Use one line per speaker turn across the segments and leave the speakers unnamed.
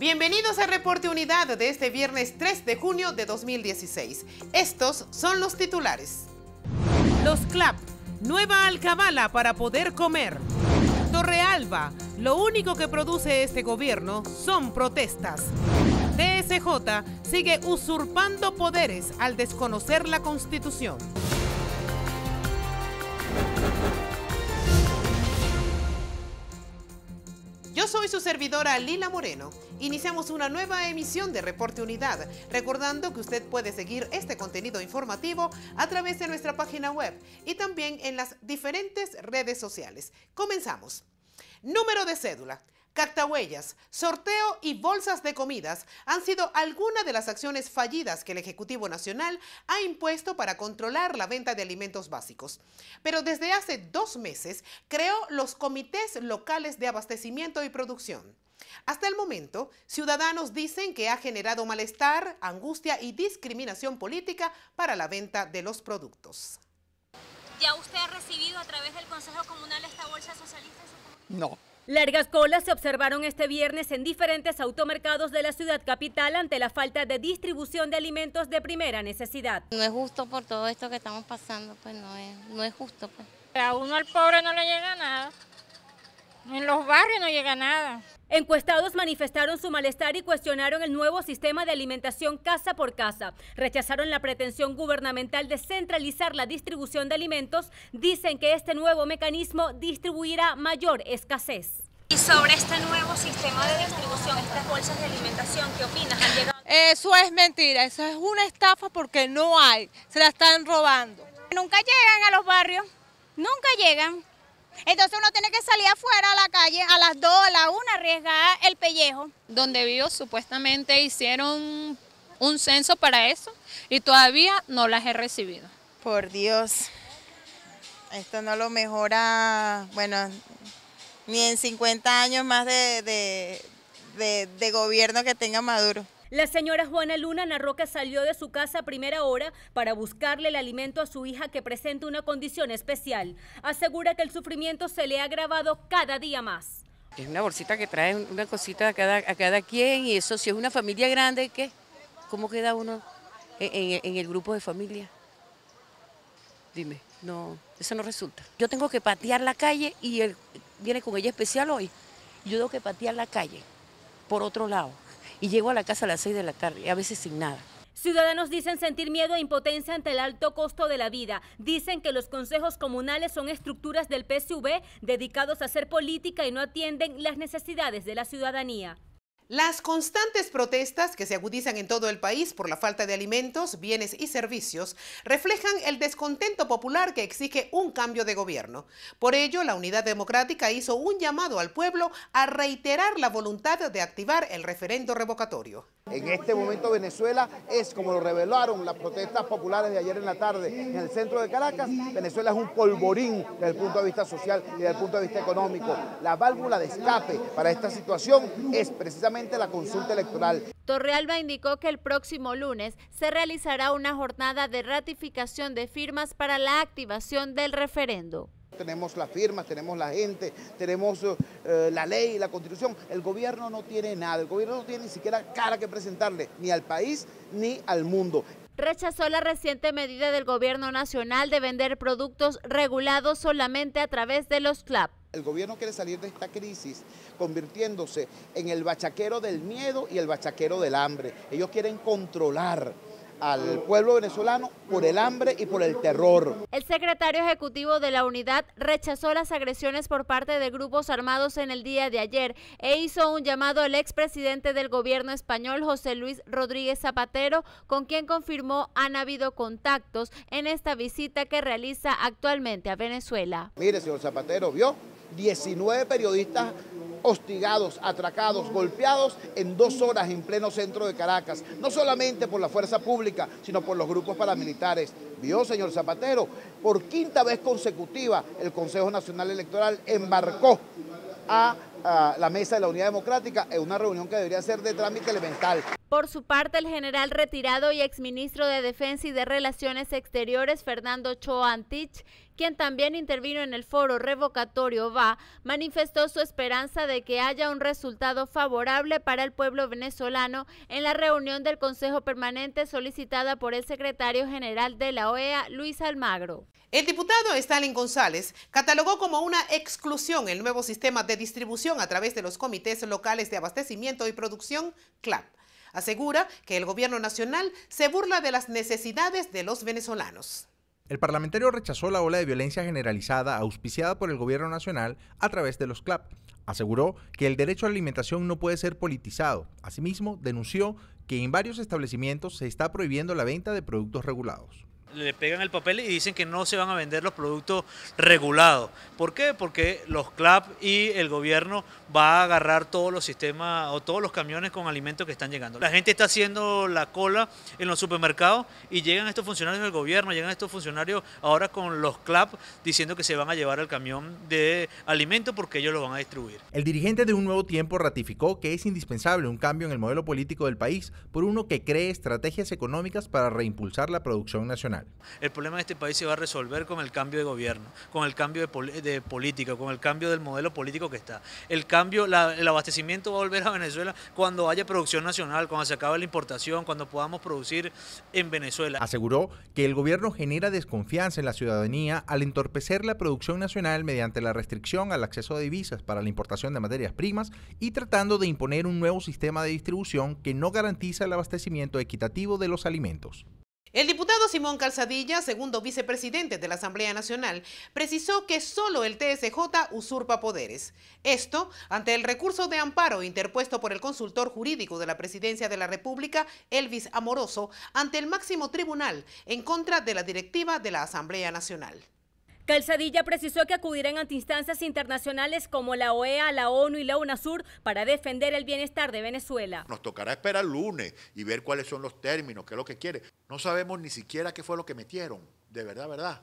Bienvenidos a reporte unidad de este viernes 3 de junio de 2016. Estos son los titulares. Los CLAP, nueva alcabala para poder comer. Torrealba, lo único que produce este gobierno son protestas. DSJ sigue usurpando poderes al desconocer la constitución. Yo soy su servidora Lila Moreno Iniciamos una nueva emisión de Reporte Unidad, recordando que usted puede seguir este contenido informativo a través de nuestra página web y también en las diferentes redes sociales. Comenzamos. Número de cédula. Cactahuellas, sorteo y bolsas de comidas han sido algunas de las acciones fallidas que el Ejecutivo Nacional ha impuesto para controlar la venta de alimentos básicos. Pero desde hace dos meses creó los comités locales de abastecimiento y producción. Hasta el momento, ciudadanos dicen que ha generado malestar, angustia y discriminación política para la venta de los productos.
¿Ya usted ha recibido a través del Consejo Comunal esta bolsa socialista?
no. Largas colas se observaron este
viernes en diferentes automercados de la ciudad capital ante la falta de distribución de alimentos de primera necesidad. No es justo por todo esto que estamos pasando, pues no es, justo. Pues. A uno al pobre no le llega nada. En los barrios no llega nada. Encuestados manifestaron su malestar y cuestionaron el nuevo sistema de alimentación casa por casa. Rechazaron la pretensión gubernamental de centralizar la distribución de alimentos. Dicen que este nuevo mecanismo distribuirá mayor escasez. Y sobre este nuevo sistema de distribución, estas bolsas de alimentación, ¿qué opinas? Eso es mentira, eso es una
estafa porque no hay, se la están robando. Nunca llegan a los barrios, nunca llegan. Entonces uno tiene que salir afuera a la calle a las 2, a la 1, arriesgar el pellejo. Donde vivo supuestamente hicieron un censo para eso y todavía no las he recibido. Por Dios, esto no lo mejora, bueno, ni en 50 años más de
gobierno que tenga Maduro. La señora Juana Luna Narroca salió de su casa a primera hora para buscarle el alimento a su hija que presenta una condición especial. Asegura que el sufrimiento se le ha agravado cada día más.
Es una bolsita que trae una cosita a cada, a cada quien y eso si es una familia grande, ¿qué? ¿Cómo queda uno en, en el grupo de familia? Dime, no, eso no resulta. Yo tengo que patear la calle y él viene con ella especial hoy. Yo tengo que patear la calle por otro lado y llego a la casa a las 6 de la tarde, a veces sin nada.
Ciudadanos dicen sentir miedo e impotencia ante el alto costo de la vida. Dicen que los consejos comunales son estructuras del PSV dedicados a hacer política y no atienden las necesidades de la ciudadanía.
Las constantes protestas que se agudizan en todo el país por la falta de alimentos, bienes y servicios reflejan el descontento popular que exige un cambio de gobierno. Por ello, la Unidad Democrática hizo un llamado al pueblo a reiterar la voluntad de activar el referendo revocatorio. En este momento Venezuela es, como lo
revelaron las protestas populares de ayer en la tarde en el centro de Caracas, Venezuela es un polvorín desde el punto de vista social y desde el punto de vista económico. La válvula de escape para esta situación es precisamente la consulta electoral.
Torrealba indicó que el próximo lunes se realizará una jornada de ratificación de firmas para la activación del referendo
tenemos las firmas, tenemos la gente, tenemos eh, la ley, la constitución. El gobierno no tiene nada, el gobierno no tiene ni siquiera cara que presentarle, ni al país ni al mundo.
Rechazó la reciente medida del gobierno nacional de vender productos regulados solamente a través de los CLAP.
El gobierno quiere salir de esta crisis convirtiéndose en el bachaquero del miedo y el bachaquero del hambre. Ellos quieren controlar al pueblo venezolano por el hambre y por el terror.
El secretario ejecutivo de la unidad rechazó las agresiones por parte de grupos armados en el día de ayer e hizo un llamado al expresidente del gobierno español, José Luis Rodríguez Zapatero, con quien confirmó han habido contactos en esta visita que realiza actualmente a Venezuela.
Mire, señor Zapatero, vio 19 periodistas hostigados, atracados, golpeados en dos horas en pleno centro de Caracas, no solamente por la fuerza pública, sino por los grupos paramilitares. Vio, señor Zapatero, por quinta vez consecutiva el Consejo Nacional Electoral embarcó a, la mesa de la Unidad Democrática en una reunión que debería ser de trámite elemental.
Por su parte, el general retirado y exministro de Defensa y de Relaciones Exteriores, Fernando Choantich, quien también intervino en el foro revocatorio va, manifestó su esperanza de que haya un resultado favorable para el pueblo venezolano en la reunión del Consejo Permanente solicitada
por el secretario general de la OEA, Luis Almagro. El diputado Stalin González catalogó como una exclusión el nuevo sistema de distribución a través de los comités locales de abastecimiento y producción, CLAP. Asegura que el gobierno nacional se burla de las necesidades de los venezolanos.
El parlamentario rechazó la ola de violencia generalizada auspiciada por el gobierno nacional a través de los CLAP. Aseguró que el derecho a la alimentación no puede ser politizado. Asimismo, denunció que en varios establecimientos se está prohibiendo la venta de productos regulados
le pegan el papel y dicen que no se van a vender los productos regulados. ¿Por qué? Porque los CLAP y el gobierno va a agarrar todos los sistemas o todos los camiones con alimentos que están llegando. La gente está haciendo la cola en los supermercados y llegan estos funcionarios del gobierno, llegan estos funcionarios ahora con los CLAP diciendo que se van a llevar el camión de alimentos porque ellos lo van a destruir.
El dirigente de Un Nuevo Tiempo ratificó que es indispensable un cambio en el modelo político del país por uno que cree estrategias económicas para reimpulsar la producción nacional.
El problema de este país se va a resolver con el cambio de gobierno, con el cambio de, política, con el cambio del modelo político que está. El cambio, el abastecimiento va a volver a Venezuela cuando haya producción nacional, cuando se acabe la importación, cuando podamos producir en Venezuela.
Aseguró que el gobierno genera desconfianza en la ciudadanía al entorpecer la producción nacional mediante la restricción al acceso de divisas para la importación de materias primas y tratando de imponer un nuevo sistema de distribución que no garantiza el abastecimiento equitativo de los alimentos.
El diputado Simón Calzadilla, segundo vicepresidente de la Asamblea Nacional, precisó que solo el TSJ usurpa poderes. Esto ante el recurso de amparo interpuesto por el consultor jurídico de la Presidencia de la República, Elvis Amoroso, ante el máximo tribunal en contra de la directiva de la Asamblea Nacional. Calzadilla
precisó que acudirán ante instancias internacionales como la OEA, la ONU y la UNASUR para defender el bienestar de Venezuela.
Nos tocará esperar lunes y ver cuáles son los términos, qué es lo que quiere. No sabemos ni siquiera qué fue lo que metieron, de verdad, verdad.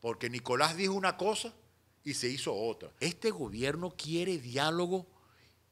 Porque Nicolás dijo una cosa y se hizo otra. Este gobierno quiere diálogo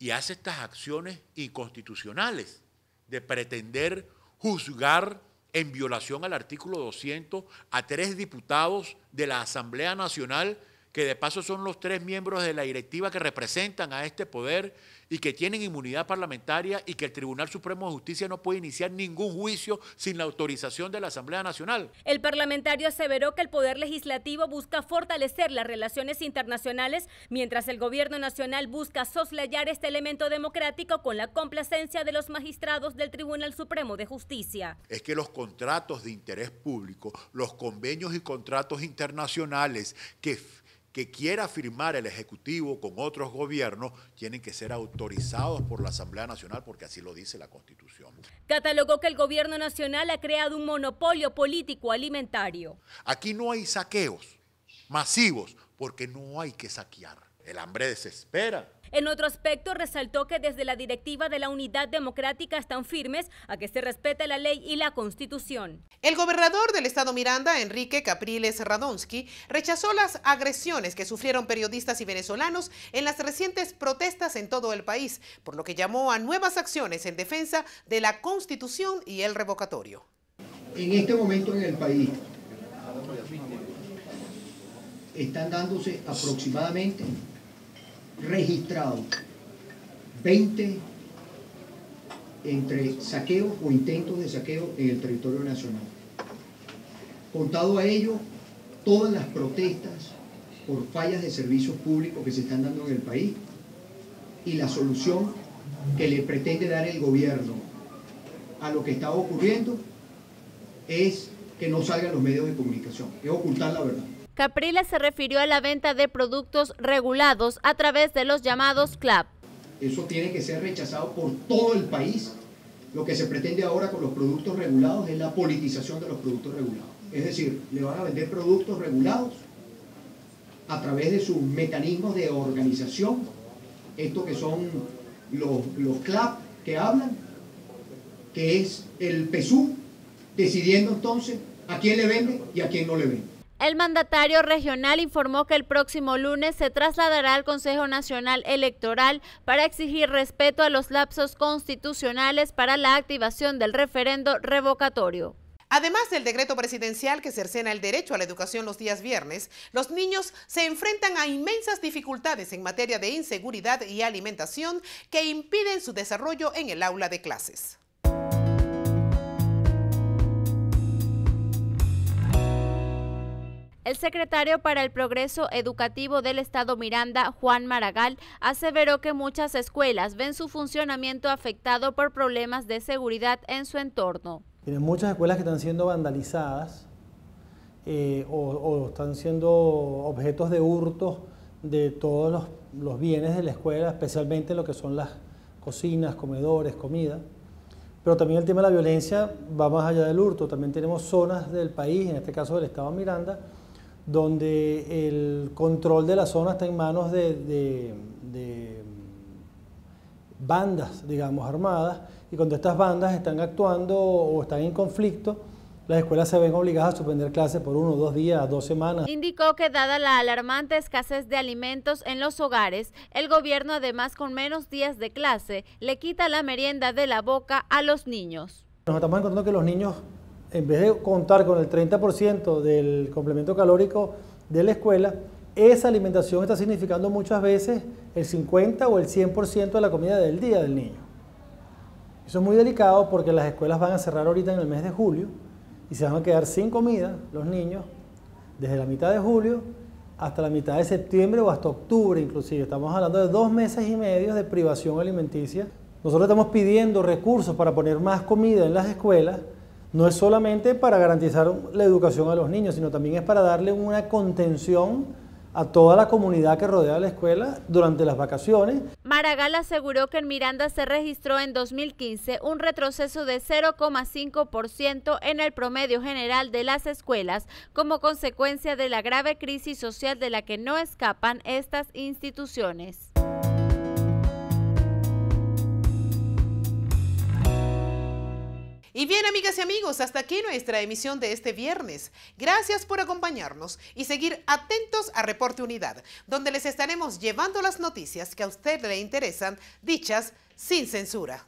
y hace estas acciones inconstitucionales de pretender juzgar en violación al artículo 200 a tres diputados de la Asamblea Nacional que de paso son los tres miembros de la directiva que representan a este poder y que tienen inmunidad parlamentaria y que el Tribunal Supremo de Justicia no puede iniciar ningún juicio sin la autorización de la Asamblea Nacional.
El parlamentario aseveró que el Poder Legislativo busca fortalecer las relaciones internacionales, mientras el Gobierno Nacional busca soslayar este elemento democrático con la complacencia de los magistrados del Tribunal Supremo de Justicia.
Es que los contratos de interés público, los convenios y contratos internacionales que que quiera firmar el Ejecutivo con otros gobiernos tienen que ser autorizados por la Asamblea Nacional porque así lo dice la Constitución.
Catalogó que el gobierno nacional ha creado un monopolio político alimentario.
Aquí no hay saqueos masivos porque no hay que saquear. El hambre desespera,
en otro aspecto, resaltó que desde la directiva de la Unidad Democrática están firmes a que se respete la ley y la Constitución.
El gobernador del estado Miranda, Enrique Capriles Radonsky, rechazó las agresiones que sufrieron periodistas y venezolanos en las recientes protestas en todo el país, por lo que llamó a nuevas acciones en defensa de la Constitución y el revocatorio.
En este momento en el país están dándose aproximadamente registrado 20 entre saqueos o intentos de saqueo en el territorio nacional. Contado a ello, todas las protestas por fallas de servicios públicos que se están dando en el país y la solución que le pretende dar el gobierno a lo que está ocurriendo es que no salgan los medios de comunicación, es ocultar la verdad.
Capriles se refirió a la venta de productos regulados a través de los llamados CLAP.
Eso tiene que ser rechazado por todo el país. Lo que se pretende ahora con los productos regulados es la politización de los productos regulados. Es decir, le van a vender productos regulados a través de sus mecanismos de organización, esto que son los, los CLAP que hablan, que es el PSU, decidiendo entonces a quién le vende y a quién no le vende.
El mandatario regional informó que el próximo lunes se trasladará al Consejo Nacional Electoral para exigir respeto a
los lapsos constitucionales para la activación del referendo revocatorio. Además del decreto presidencial que cercena el derecho a la educación los días viernes, los niños se enfrentan a inmensas dificultades en materia de inseguridad y alimentación que impiden su desarrollo en el aula de clases. El secretario para el Progreso
Educativo del Estado Miranda, Juan Maragall, aseveró que muchas escuelas ven su funcionamiento afectado por problemas de seguridad en su entorno.
Tienen muchas escuelas que están siendo vandalizadas eh, o, están siendo objetos de hurto de todos los, bienes de la escuela, especialmente lo que son las cocinas, comedores, comida. Pero también el tema de la violencia va más allá del hurto. También tenemos zonas del país, en este caso del Estado Miranda, donde el control de la zona está en manos de, bandas, digamos, armadas, y cuando estas bandas están actuando o están en conflicto, las escuelas se ven obligadas a suspender clases por uno, dos días, dos semanas.
Indicó que dada la alarmante escasez de alimentos en los hogares, el gobierno además con menos días de clase le quita la merienda de la boca a los niños.
Nos estamos encontrando que los niños en vez de contar con el 30% del complemento calórico de la escuela, esa alimentación está significando muchas veces el 50 o el 100% de la comida del día del niño. Eso es muy delicado porque las escuelas van a cerrar ahorita en el mes de julio y se van a quedar sin comida los niños desde la mitad de julio hasta la mitad de septiembre o hasta octubre inclusive. Estamos hablando de dos meses y medio de privación alimenticia. Nosotros estamos pidiendo recursos para poner más comida en las escuelas no es solamente para garantizar la educación a los niños, sino también es para darle una contención a toda la comunidad que rodea la escuela durante las vacaciones.
Maragall aseguró que en Miranda se registró en 2015 un retroceso de 0,5% en el promedio general de las escuelas como consecuencia de la grave crisis social de la que no escapan estas instituciones.
Y bien, amigas y amigos, hasta aquí nuestra emisión de este viernes. Gracias por acompañarnos y seguir atentos a Reporte Unidad, donde les estaremos llevando las noticias que a usted le interesan, dichas sin censura.